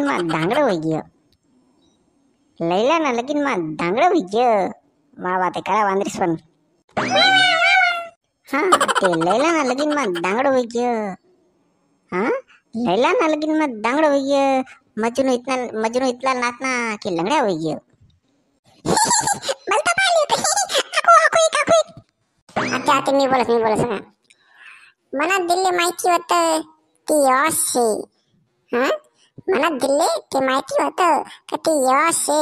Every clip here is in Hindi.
લગીનમાં ધાંગડો હોઈ ગયો લૈલાના લગીનમાં ધાંગડો હોઈ ગયો વાહ વાહ તે કરા વાંદરીસ પણ હા તે લૈલાના લગીનમાં ધાંગડો હોઈ ગયો હા લૈલાના લગીનમાં ધાંગડો હોઈ ગયો મજનુ ઇતના મજનુ ઇતલા નાતના કે લંગડા હોઈ ગયો બલતા પાલી આખો આખો એક આખો આતે આતે ની બોલસ ની બોલસ હા મને દિલ્હી માહિતી હોત કે યોશ હા मनात दिले ते माहिती होतं का ते असे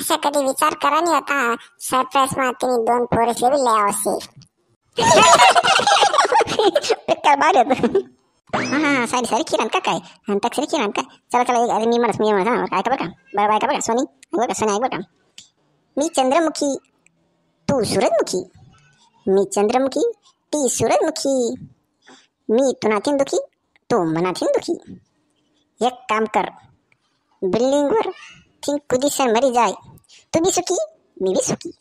असा कधी विचार करा नाही होता सरप्राईज मा तिने दोन पोरेसले बी लय पिक्कल बाग येत हां हां सारी किरण का काय आणि तक्षरी किरण काय चला चला अरे मी म्हणत मी म्हणत हां ऐका बघा बरं ऐका बघा सोनी बघा सोनी ऐक बघा मी चंद्रमुखी तू सूरजमुखी मी चंद्रमुखी ती सूरजमुखी मी तुनातीन दुखी तू मनातीन दुखी एक काम कर बिल्डिंगवर थिंक पोजिशन मरी जाय तू भी सुखी मी भी सुखी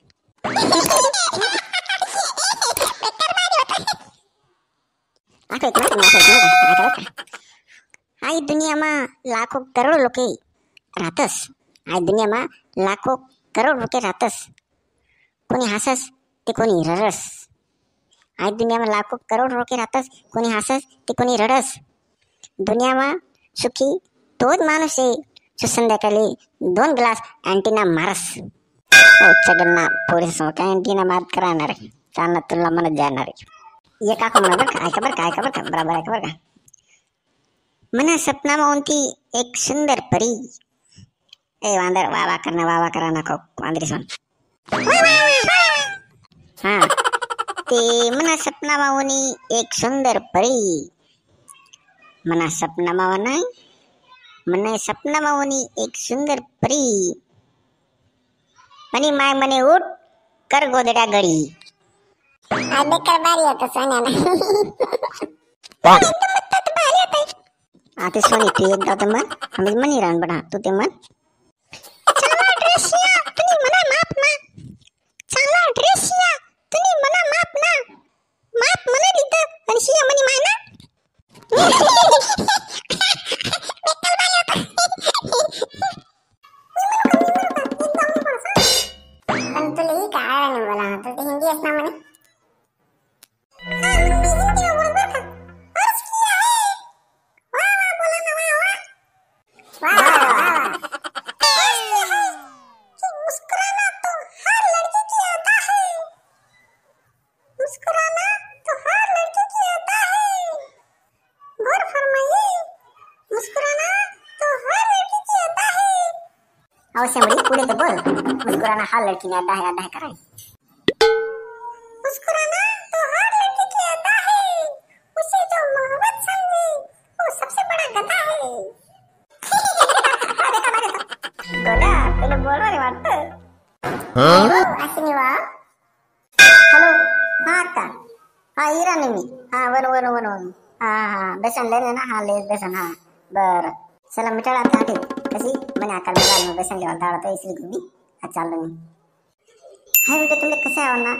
આ દુનિયામાં લાખો કરોડ લોકો રાતસ આ દુનિયામાં લાખો કરોડ લોકો રાતસ કોની હાસસ તે કોની રડસ આ દુનિયામાં લાખો કરોડ લોકો રાતસ કોની હાસસ તે કોની રડસ દુનિયામાં सुखी तोच माणूस आहे जो संध्याकाळी दोन ग्लास अँटीना मारस काय आहे तुला म्हणत जाणार आहे म्हणा बरं का बराबर का मना सपना में एक सुंदर परी ए वांदर वांदरी हाँ ते सपना में एक सुंदर परी मना सपन मावना मने सपना मावनी एक सुंदर परी मनी माय मने उठ कर गोदरा गरी आधे कर बारी आता सोने ना बारी तो तो बारी आते सोने पीएन का तो मन हम मनी रान बना तू ते मन Yeah. सुरेश मामा अवश्य मुझे पूरे तो बोल मुस्कुराना हर लड़की ने आता है आता है कराए అశ్వినివా హలో అక్క ఈరాని మీ వను వను వను వను बेसन ले लेना हाँ ले बेसन हाँ बर चलो मिठाई आता है कशी मैंने आकर बाजार बेसन लेवा दाड़ा तो इसलिए घूमी अच्छा लूंगी हाय वीडियो तुमने कैसे आवाना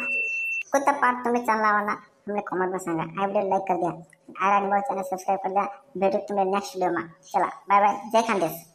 कुत्ता पार्ट तुम्हें चल आवाना हमने कमेंट में संगा हाय वीडियो लाइक कर दिया आयरन बहुत चैनल सब्सक्राइब कर दिया भेटो तुम्हें नेक्स्ट व्हिडिओ में चला बाय बाय जय खानदेश